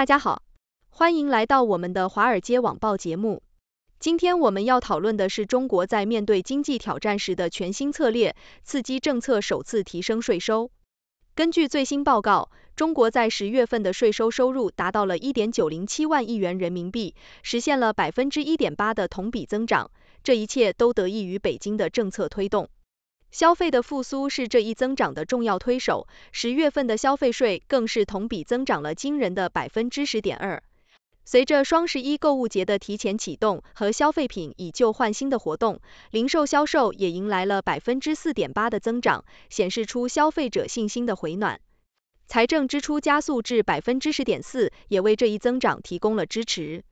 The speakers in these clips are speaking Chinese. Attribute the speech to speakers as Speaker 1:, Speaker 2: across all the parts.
Speaker 1: 大家好，欢迎来到我们的华尔街网报节目。今天我们要讨论的是中国在面对经济挑战时的全新策略，刺激政策首次提升税收。根据最新报告，中国在十月份的税收收入达到了1.907万亿元人民币，实现了1.8%的同比增长。这一切都得益于北京的政策推动。消费的复苏是这一增长的重要推手，十月份的消费税更是同比增长了惊人的百分之十点二。随着双十一购物节的提前启动和消费品以旧换新的活动，零售销售也迎来了百分之四点八的增长，显示出消费者信心的回暖。财政支出加速至百分之十点四，也为这一增长提供了支持。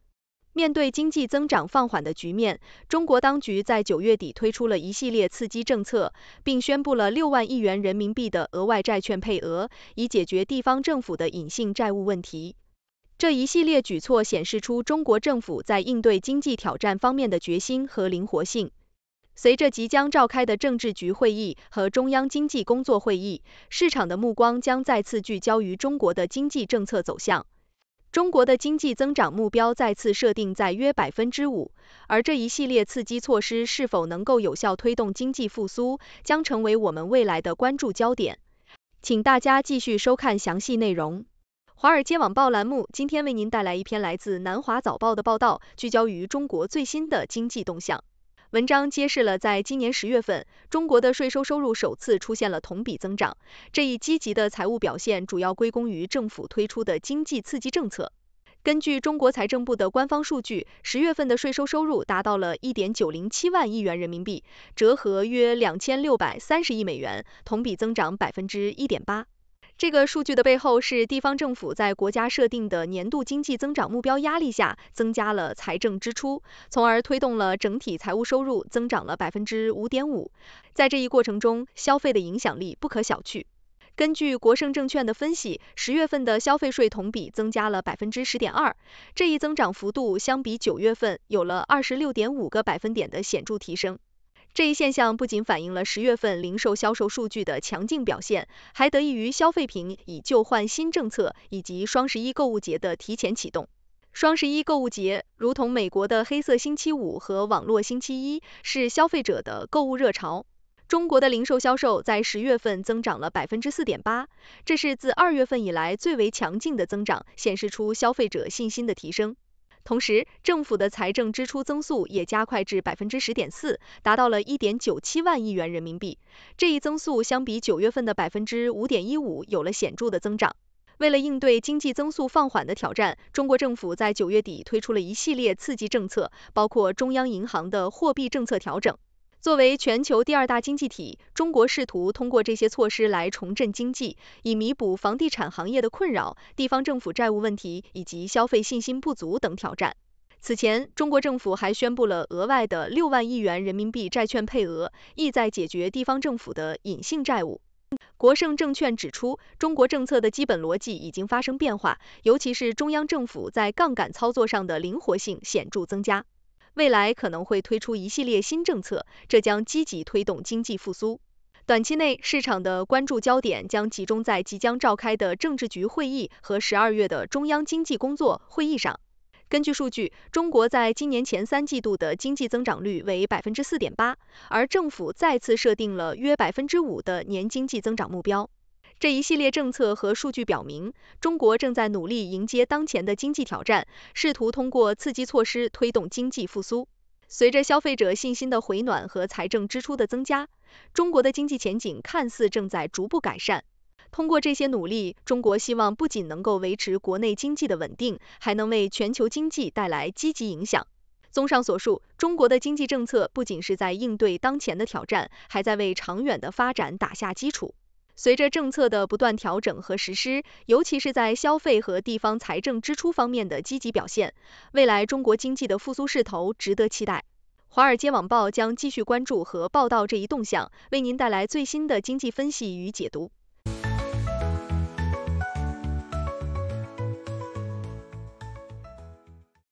Speaker 1: 面对经济增长放缓的局面，中国当局在九月底推出了一系列刺激政策，并宣布了六万亿元人民币的额外债券配额，以解决地方政府的隐性债务问题。这一系列举措显示出中国政府在应对经济挑战方面的决心和灵活性。随着即将召开的政治局会议和中央经济工作会议，市场的目光将再次聚焦于中国的经济政策走向。中国的经济增长目标再次设定在约百分之五，而这一系列刺激措施是否能够有效推动经济复苏，将成为我们未来的关注焦点。请大家继续收看详细内容。《华尔街网报》栏目今天为您带来一篇来自《南华早报》的报道，聚焦于中国最新的经济动向。文章揭示了，在今年十月份，中国的税收收入首次出现了同比增长。这一积极的财务表现主要归功于政府推出的经济刺激政策。根据中国财政部的官方数据，十月份的税收收入达到了一点九零七万亿元人民币，折合约两千六百三十亿美元，同比增长百分之一点八。这个数据的背后是地方政府在国家设定的年度经济增长目标压力下，增加了财政支出，从而推动了整体财务收入增长了百分之五点五。在这一过程中，消费的影响力不可小觑。根据国盛证券的分析，十月份的消费税同比增加了百分之十点二，这一增长幅度相比九月份有了二十六点五个百分点的显著提升。这一现象不仅反映了十月份零售销售数据的强劲表现，还得益于消费品以旧换新政策以及双十一购物节的提前启动。双十一购物节如同美国的黑色星期五和网络星期一，是消费者的购物热潮。中国的零售销售在十月份增长了百分之四点八，这是自二月份以来最为强劲的增长，显示出消费者信心的提升。同时，政府的财政支出增速也加快至百分之十点四，达到了一点九七万亿元人民币。这一增速相比九月份的百分之五点一五有了显著的增长。为了应对经济增速放缓的挑战，中国政府在九月底推出了一系列刺激政策，包括中央银行的货币政策调整。作为全球第二大经济体，中国试图通过这些措施来重振经济，以弥补房地产行业的困扰、地方政府债务问题以及消费信心不足等挑战。此前，中国政府还宣布了额外的六万亿元人民币债券配额，意在解决地方政府的隐性债务。国盛证券指出，中国政策的基本逻辑已经发生变化，尤其是中央政府在杠杆操作上的灵活性显著增加。未来可能会推出一系列新政策，这将积极推动经济复苏。短期内，市场的关注焦点将集中在即将召开的政治局会议和十二月的中央经济工作会议上。根据数据，中国在今年前三季度的经济增长率为百分之四点八，而政府再次设定了约百分之五的年经济增长目标。这一系列政策和数据表明，中国正在努力迎接当前的经济挑战，试图通过刺激措施推动经济复苏。随着消费者信心的回暖和财政支出的增加，中国的经济前景看似正在逐步改善。通过这些努力，中国希望不仅能够维持国内经济的稳定，还能为全球经济带来积极影响。综上所述，中国的经济政策不仅是在应对当前的挑战，还在为长远的发展打下基础。随着政策的不断调整和实施，尤其是在消费和地方财政支出方面的积极表现，未来中国经济的复苏势头值得期待。华尔街网报将继续关注和报道这一动向，为您带来最新的经济分析与解读。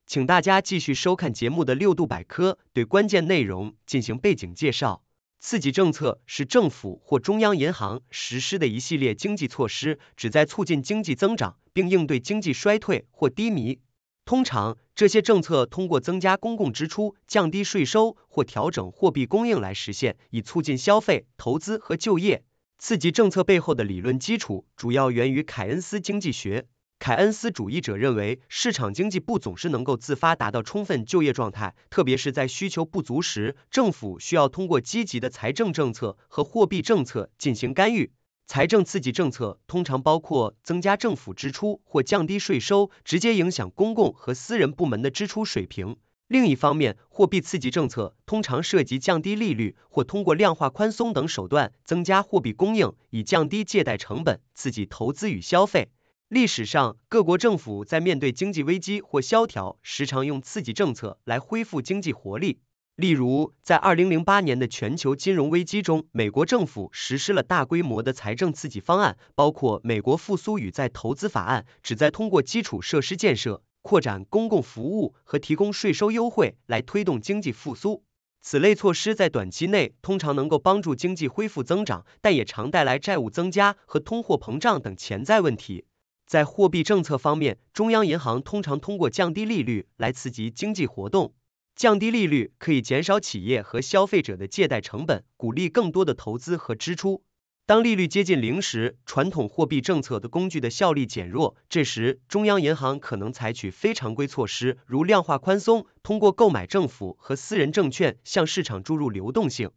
Speaker 2: 请大家继续收看节目的六度百科，对关键内容进行背景介绍。刺激政策是政府或中央银行实施的一系列经济措施，旨在促进经济增长并应对经济衰退或低迷。通常，这些政策通过增加公共支出、降低税收或调整货币供应来实现，以促进消费、投资和就业。刺激政策背后的理论基础主要源于凯恩斯经济学。凯恩斯主义者认为，市场经济不总是能够自发达到充分就业状态，特别是在需求不足时，政府需要通过积极的财政政策和货币政策进行干预。财政刺激政策通常包括增加政府支出或降低税收，直接影响公共和私人部门的支出水平。另一方面，货币刺激政策通常涉及降低利率或通过量化宽松等手段增加货币供应，以降低借贷成本，刺激投资与消费。历史上，各国政府在面对经济危机或萧条时，常用刺激政策来恢复经济活力。例如，在2008年的全球金融危机中，美国政府实施了大规模的财政刺激方案，包括《美国复苏与再投资法案》，旨在通过基础设施建设、扩展公共服务和提供税收优惠来推动经济复苏。此类措施在短期内通常能够帮助经济恢复增长，但也常带来债务增加和通货膨胀等潜在问题。在货币政策方面，中央银行通常通过降低利率来刺激经济活动。降低利率可以减少企业和消费者的借贷成本，鼓励更多的投资和支出。当利率接近零时，传统货币政策的工具的效力减弱，这时中央银行可能采取非常规措施，如量化宽松，通过购买政府和私人证券向市场注入流动性。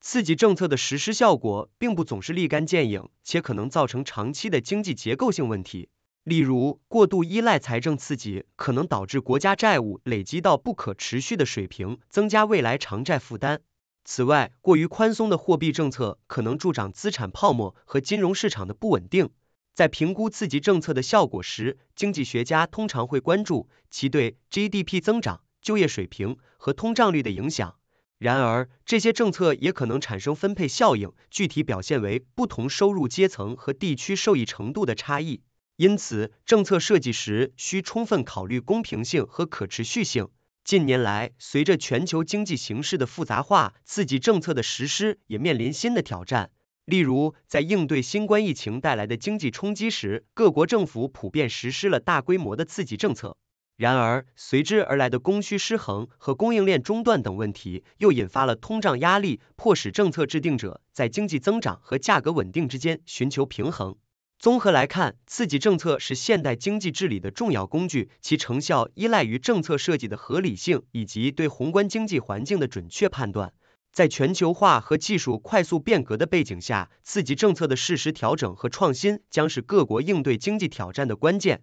Speaker 2: 刺激政策的实施效果并不总是立竿见影，且可能造成长期的经济结构性问题。例如，过度依赖财政刺激可能导致国家债务累积到不可持续的水平，增加未来偿债负担。此外，过于宽松的货币政策可能助长资产泡沫和金融市场的不稳定。在评估刺激政策的效果时，经济学家通常会关注其对 GDP 增长、就业水平和通胀率的影响。然而，这些政策也可能产生分配效应，具体表现为不同收入阶层和地区受益程度的差异。因此，政策设计时需充分考虑公平性和可持续性。近年来，随着全球经济形势的复杂化，刺激政策的实施也面临新的挑战。例如，在应对新冠疫情带来的经济冲击时，各国政府普遍实施了大规模的刺激政策。然而，随之而来的供需失衡和供应链中断等问题，又引发了通胀压力，迫使政策制定者在经济增长和价格稳定之间寻求平衡。综合来看，刺激政策是现代经济治理的重要工具，其成效依赖于政策设计的合理性以及对宏观经济环境的准确判断。在全球化和技术快速变革的背景下，刺激政策的适时调整和创新，将是各国应对经济挑战的关键。